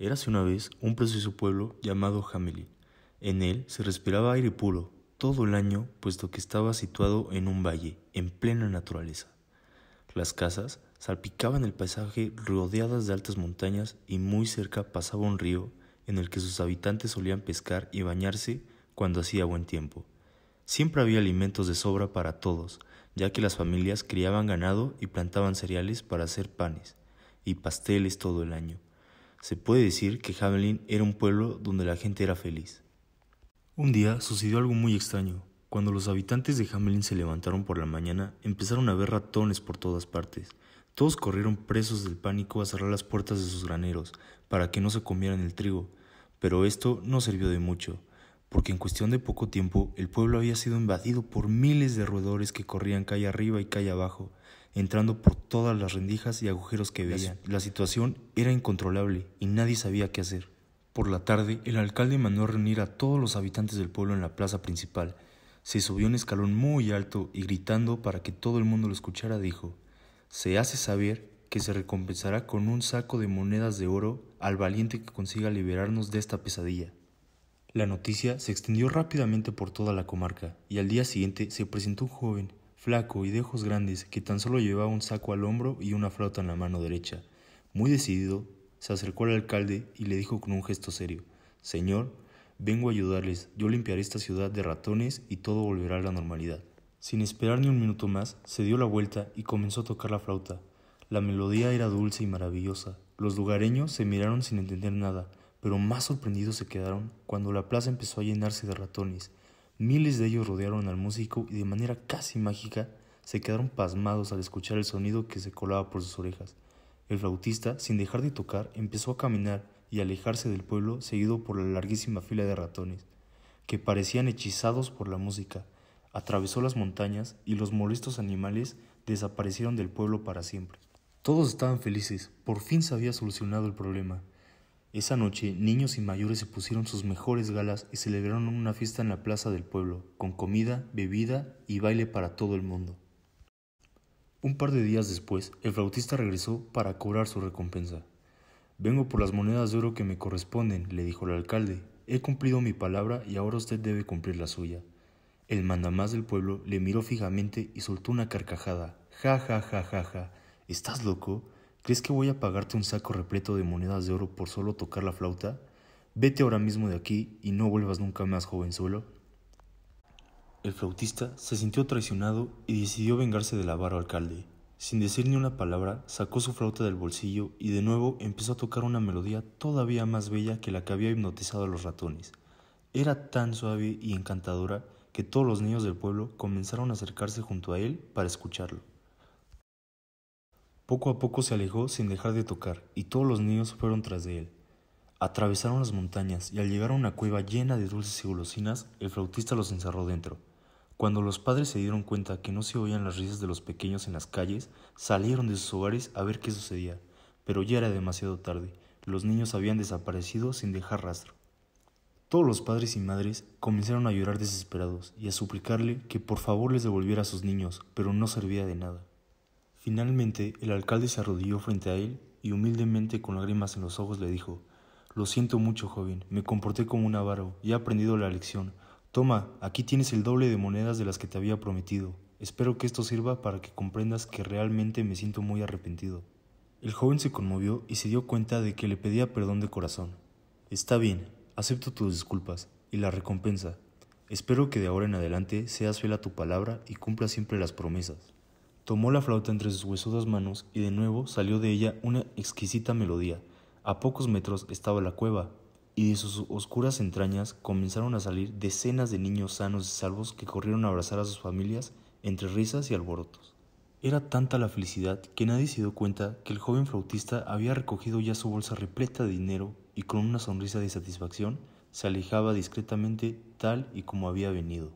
Érase una vez un precioso pueblo llamado Hamelin. En él se respiraba aire puro todo el año, puesto que estaba situado en un valle, en plena naturaleza. Las casas salpicaban el paisaje rodeadas de altas montañas y muy cerca pasaba un río en el que sus habitantes solían pescar y bañarse cuando hacía buen tiempo. Siempre había alimentos de sobra para todos, ya que las familias criaban ganado y plantaban cereales para hacer panes y pasteles todo el año. Se puede decir que Hamelin era un pueblo donde la gente era feliz. Un día sucedió algo muy extraño. Cuando los habitantes de Hamelin se levantaron por la mañana, empezaron a ver ratones por todas partes. Todos corrieron presos del pánico a cerrar las puertas de sus graneros para que no se comieran el trigo, pero esto no sirvió de mucho, porque en cuestión de poco tiempo el pueblo había sido invadido por miles de roedores que corrían calle arriba y calle abajo, entrando por todas las rendijas y agujeros que veían. La, la situación era incontrolable y nadie sabía qué hacer. Por la tarde, el alcalde mandó reunir a todos los habitantes del pueblo en la plaza principal. Se subió un escalón muy alto y gritando para que todo el mundo lo escuchara, dijo, Se hace saber que se recompensará con un saco de monedas de oro al valiente que consiga liberarnos de esta pesadilla. La noticia se extendió rápidamente por toda la comarca y al día siguiente se presentó un joven flaco y de ojos grandes, que tan solo llevaba un saco al hombro y una flauta en la mano derecha. Muy decidido, se acercó al alcalde y le dijo con un gesto serio Señor, vengo a ayudarles, yo limpiaré esta ciudad de ratones y todo volverá a la normalidad. Sin esperar ni un minuto más, se dio la vuelta y comenzó a tocar la flauta. La melodía era dulce y maravillosa. Los lugareños se miraron sin entender nada, pero más sorprendidos se quedaron cuando la plaza empezó a llenarse de ratones. Miles de ellos rodearon al músico y de manera casi mágica se quedaron pasmados al escuchar el sonido que se colaba por sus orejas. El flautista, sin dejar de tocar, empezó a caminar y alejarse del pueblo seguido por la larguísima fila de ratones, que parecían hechizados por la música. Atravesó las montañas y los molestos animales desaparecieron del pueblo para siempre. Todos estaban felices, por fin se había solucionado el problema. Esa noche, niños y mayores se pusieron sus mejores galas y celebraron una fiesta en la plaza del pueblo, con comida, bebida y baile para todo el mundo. Un par de días después, el flautista regresó para cobrar su recompensa. Vengo por las monedas de oro que me corresponden, le dijo el alcalde. He cumplido mi palabra y ahora usted debe cumplir la suya. El mandamás del pueblo le miró fijamente y soltó una carcajada. Ja, ja, ja, ja, ja. ¿Estás loco? ¿Crees que voy a pagarte un saco repleto de monedas de oro por solo tocar la flauta? Vete ahora mismo de aquí y no vuelvas nunca más, jovenzuelo. El flautista se sintió traicionado y decidió vengarse del avaro alcalde. Sin decir ni una palabra, sacó su flauta del bolsillo y de nuevo empezó a tocar una melodía todavía más bella que la que había hipnotizado a los ratones. Era tan suave y encantadora que todos los niños del pueblo comenzaron a acercarse junto a él para escucharlo. Poco a poco se alejó sin dejar de tocar, y todos los niños fueron tras de él. Atravesaron las montañas, y al llegar a una cueva llena de dulces y golosinas, el flautista los encerró dentro. Cuando los padres se dieron cuenta que no se oían las risas de los pequeños en las calles, salieron de sus hogares a ver qué sucedía, pero ya era demasiado tarde. Los niños habían desaparecido sin dejar rastro. Todos los padres y madres comenzaron a llorar desesperados y a suplicarle que por favor les devolviera a sus niños, pero no servía de nada. Finalmente el alcalde se arrodilló frente a él y humildemente con lágrimas en los ojos le dijo, Lo siento mucho, joven, me comporté como un avaro y he aprendido la lección. Toma, aquí tienes el doble de monedas de las que te había prometido. Espero que esto sirva para que comprendas que realmente me siento muy arrepentido. El joven se conmovió y se dio cuenta de que le pedía perdón de corazón. Está bien, acepto tus disculpas y la recompensa. Espero que de ahora en adelante seas fiel a tu palabra y cumpla siempre las promesas. Tomó la flauta entre sus huesudas manos y de nuevo salió de ella una exquisita melodía. A pocos metros estaba la cueva, y de sus oscuras entrañas comenzaron a salir decenas de niños sanos y salvos que corrieron a abrazar a sus familias entre risas y alborotos. Era tanta la felicidad que nadie se dio cuenta que el joven flautista había recogido ya su bolsa repleta de dinero y con una sonrisa de satisfacción se alejaba discretamente tal y como había venido.